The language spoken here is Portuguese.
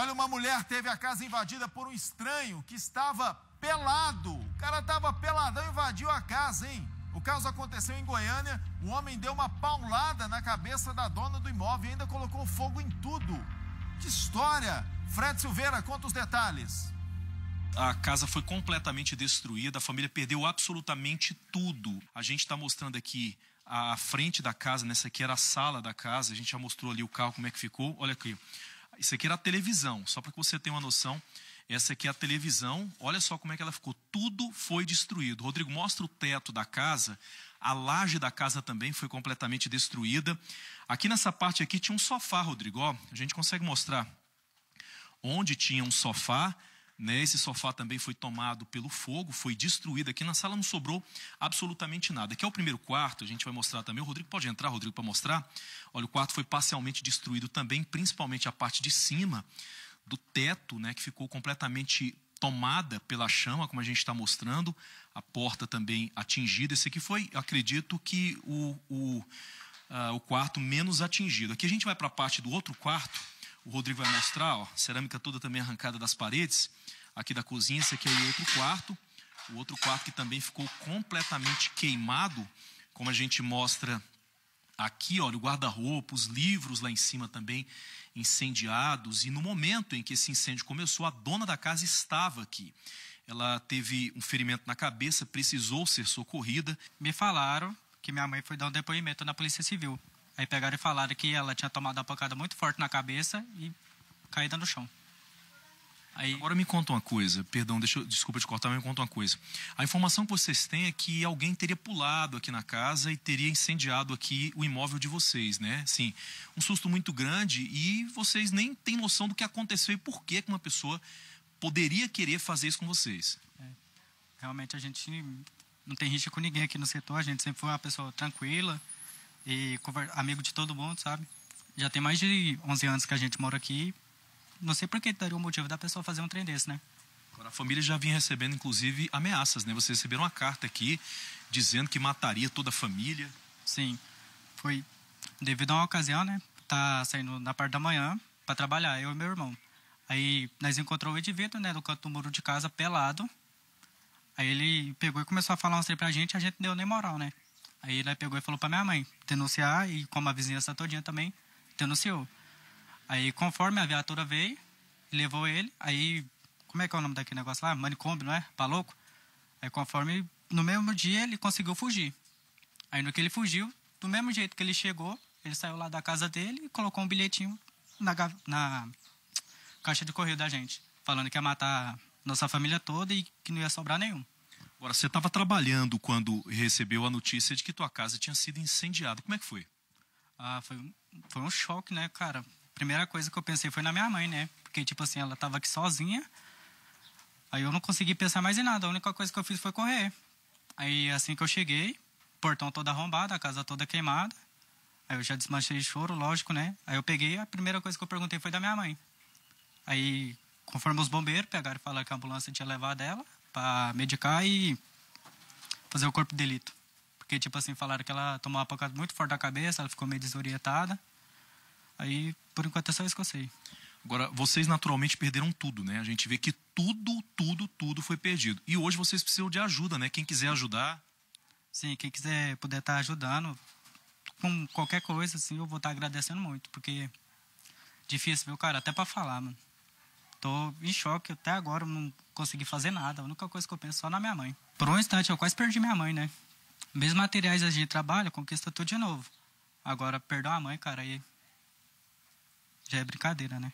olha, uma mulher teve a casa invadida por um estranho que estava pelado. O cara estava peladão e invadiu a casa, hein? O caso aconteceu em Goiânia. O homem deu uma paulada na cabeça da dona do imóvel e ainda colocou fogo em tudo. Que história! Fred Silveira conta os detalhes. A casa foi completamente destruída, a família perdeu absolutamente tudo. A gente está mostrando aqui a frente da casa, nessa né? aqui era a sala da casa, a gente já mostrou ali o carro, como é que ficou. Olha aqui. Isso aqui era a televisão, só para que você tenha uma noção. Essa aqui é a televisão. Olha só como é que ela ficou. Tudo foi destruído. Rodrigo, mostra o teto da casa. A laje da casa também foi completamente destruída. Aqui nessa parte aqui tinha um sofá, Rodrigo. Ó, a gente consegue mostrar onde tinha um sofá. Né? Esse sofá também foi tomado pelo fogo, foi destruído. Aqui na sala não sobrou absolutamente nada. Aqui é o primeiro quarto, a gente vai mostrar também. O Rodrigo pode entrar, Rodrigo, para mostrar. Olha, o quarto foi parcialmente destruído também, principalmente a parte de cima do teto, né, que ficou completamente tomada pela chama, como a gente está mostrando, a porta também atingida. Esse aqui foi, acredito que o, o, uh, o quarto menos atingido. Aqui a gente vai para a parte do outro quarto o Rodrigo vai mostrar, ó, cerâmica toda também arrancada das paredes, aqui da cozinha, esse aqui é o outro quarto, o outro quarto que também ficou completamente queimado, como a gente mostra aqui, olha, o guarda-roupa, os livros lá em cima também incendiados, e no momento em que esse incêndio começou, a dona da casa estava aqui. Ela teve um ferimento na cabeça, precisou ser socorrida. Me falaram que minha mãe foi dar um depoimento na Polícia Civil. Aí pegaram e falaram que ela tinha tomado uma pancada muito forte na cabeça e caída no chão. Aí... Agora me conta uma coisa, perdão, deixa, desculpa te cortar, mas me conta uma coisa. A informação que vocês têm é que alguém teria pulado aqui na casa e teria incendiado aqui o imóvel de vocês, né? Sim, um susto muito grande e vocês nem têm noção do que aconteceu e por que uma pessoa poderia querer fazer isso com vocês. É. Realmente a gente não tem rixa com ninguém aqui no setor, a gente sempre foi uma pessoa tranquila, e amigo de todo mundo, sabe? Já tem mais de 11 anos que a gente mora aqui. Não sei por que daria o motivo da pessoa fazer um trem desse, né? Agora, a família já vinha recebendo, inclusive, ameaças, né? Vocês receberam uma carta aqui dizendo que mataria toda a família. Sim, foi devido a uma ocasião, né? Tá saindo na parte da manhã para trabalhar, eu e meu irmão. Aí nós encontramos o indivíduo, né, no canto do muro de casa, pelado. Aí ele pegou e começou a falar um trem pra gente, a gente não deu nem moral, né? Aí ele pegou e falou para minha mãe denunciar e como a vizinhança todinha também denunciou. Aí conforme a viatura veio, levou ele, aí como é que é o nome daquele negócio lá? Manicômio, não é? Paloco. Aí conforme no mesmo dia ele conseguiu fugir. Aí no que ele fugiu, do mesmo jeito que ele chegou, ele saiu lá da casa dele e colocou um bilhetinho na, na caixa de correio da gente, falando que ia matar nossa família toda e que não ia sobrar nenhum. Agora, você estava trabalhando quando recebeu a notícia de que tua casa tinha sido incendiada. Como é que foi? Ah, foi, foi um choque, né, cara? Primeira coisa que eu pensei foi na minha mãe, né? Porque, tipo assim, ela estava aqui sozinha. Aí eu não consegui pensar mais em nada. A única coisa que eu fiz foi correr. Aí, assim que eu cheguei, portão todo arrombado, a casa toda queimada. Aí eu já desmanchei de choro, lógico, né? Aí eu peguei, a primeira coisa que eu perguntei foi da minha mãe. Aí, conforme os bombeiros pegaram e falaram que a ambulância tinha levado ela, para medicar e fazer o corpo de delito. Porque, tipo assim, falaram que ela tomou uma pancada muito forte da cabeça, ela ficou meio desorientada. Aí, por enquanto, é só isso que eu sei. Agora, vocês naturalmente perderam tudo, né? A gente vê que tudo, tudo, tudo foi perdido. E hoje vocês precisam de ajuda, né? Quem quiser ajudar. Sim, quem quiser puder estar tá ajudando com qualquer coisa, assim, eu vou estar tá agradecendo muito, porque difícil, viu, cara? Até para falar, mano. Tô em choque até agora, não consegui fazer nada. A única coisa que eu penso é só na minha mãe. Por um instante eu quase perdi minha mãe, né? Mesmo materiais a gente trabalha, conquista tudo de novo. Agora, perder a mãe, cara, aí já é brincadeira, né?